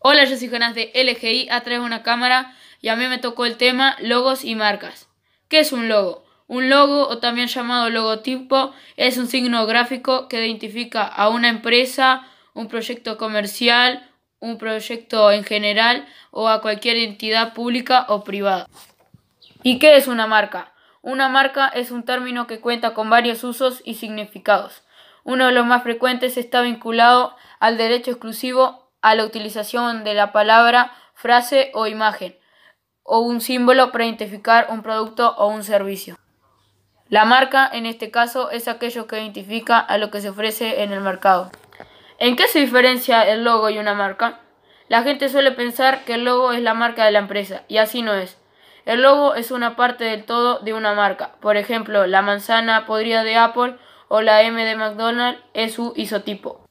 Hola, yo soy Jonás de LGI atrás de una cámara y a mí me tocó el tema logos y marcas. ¿Qué es un logo? Un logo, o también llamado logotipo, es un signo gráfico que identifica a una empresa, un proyecto comercial, un proyecto en general o a cualquier entidad pública o privada. ¿Y qué es una marca? Una marca es un término que cuenta con varios usos y significados. Uno de los más frecuentes está vinculado al derecho exclusivo a la utilización de la palabra, frase o imagen o un símbolo para identificar un producto o un servicio. La marca, en este caso, es aquello que identifica a lo que se ofrece en el mercado. ¿En qué se diferencia el logo y una marca? La gente suele pensar que el logo es la marca de la empresa, y así no es. El logo es una parte del todo de una marca. Por ejemplo, la manzana podrida de Apple o la M de McDonald's es su isotipo.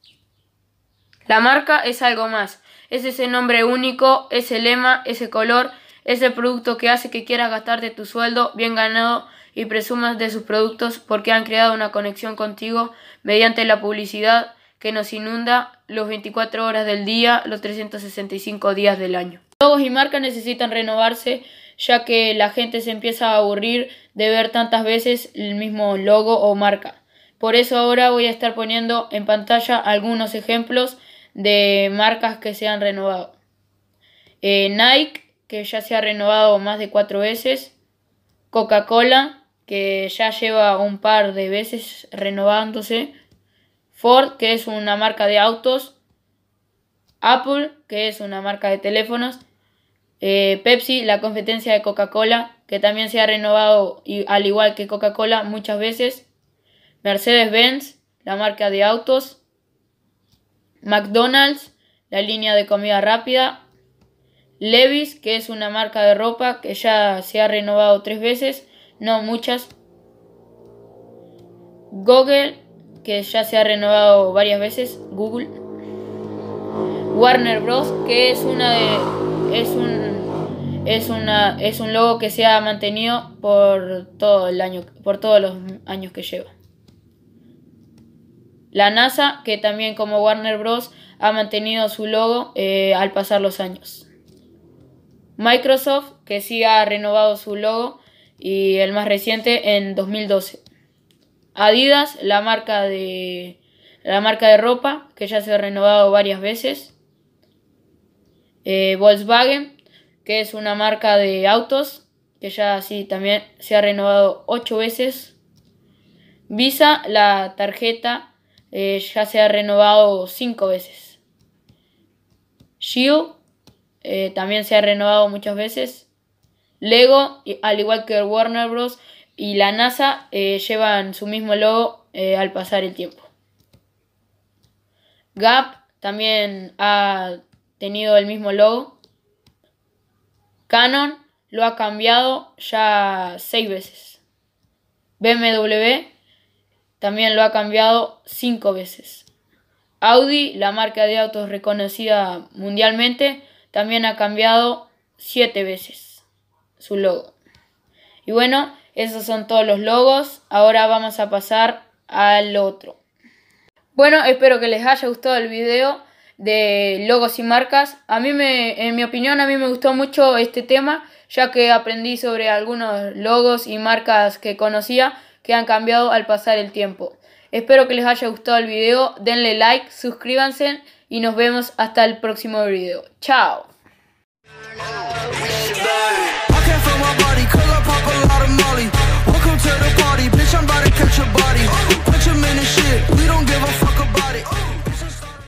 La marca es algo más, es ese nombre único, ese lema, ese color, ese producto que hace que quieras gastarte tu sueldo bien ganado y presumas de sus productos porque han creado una conexión contigo mediante la publicidad que nos inunda los 24 horas del día, los 365 días del año. Logos y marcas necesitan renovarse ya que la gente se empieza a aburrir de ver tantas veces el mismo logo o marca. Por eso ahora voy a estar poniendo en pantalla algunos ejemplos de marcas que se han renovado. Eh, Nike, que ya se ha renovado más de cuatro veces. Coca-Cola, que ya lleva un par de veces renovándose. Ford, que es una marca de autos. Apple, que es una marca de teléfonos. Eh, Pepsi, la competencia de Coca-Cola, que también se ha renovado y, al igual que Coca-Cola muchas veces. Mercedes-Benz, la marca de autos. McDonald's, la línea de comida rápida, Levis, que es una marca de ropa que ya se ha renovado tres veces, no muchas. Google, que ya se ha renovado varias veces, Google. Warner Bros, que es una es un es una es un logo que se ha mantenido por todo el año por todos los años que lleva la NASA, que también como Warner Bros. ha mantenido su logo eh, al pasar los años. Microsoft, que sí ha renovado su logo y el más reciente en 2012. Adidas, la marca de la marca de ropa que ya se ha renovado varias veces. Eh, Volkswagen, que es una marca de autos que ya sí también se ha renovado ocho veces. Visa, la tarjeta eh, ya se ha renovado cinco veces. Shield eh, también se ha renovado muchas veces. Lego, al igual que Warner Bros. y la NASA, eh, llevan su mismo logo al pasar el tiempo. Gap también ha tenido el mismo logo. Canon lo ha cambiado ya seis veces. BMW también lo ha cambiado cinco veces. Audi, la marca de autos reconocida mundialmente, también ha cambiado siete veces su logo. Y bueno, esos son todos los logos. Ahora vamos a pasar al otro. Bueno, espero que les haya gustado el video de logos y marcas. A mí me, en mi opinión, a mí me gustó mucho este tema, ya que aprendí sobre algunos logos y marcas que conocía, que han cambiado al pasar el tiempo. Espero que les haya gustado el video, denle like, suscríbanse y nos vemos hasta el próximo video. ¡Chao!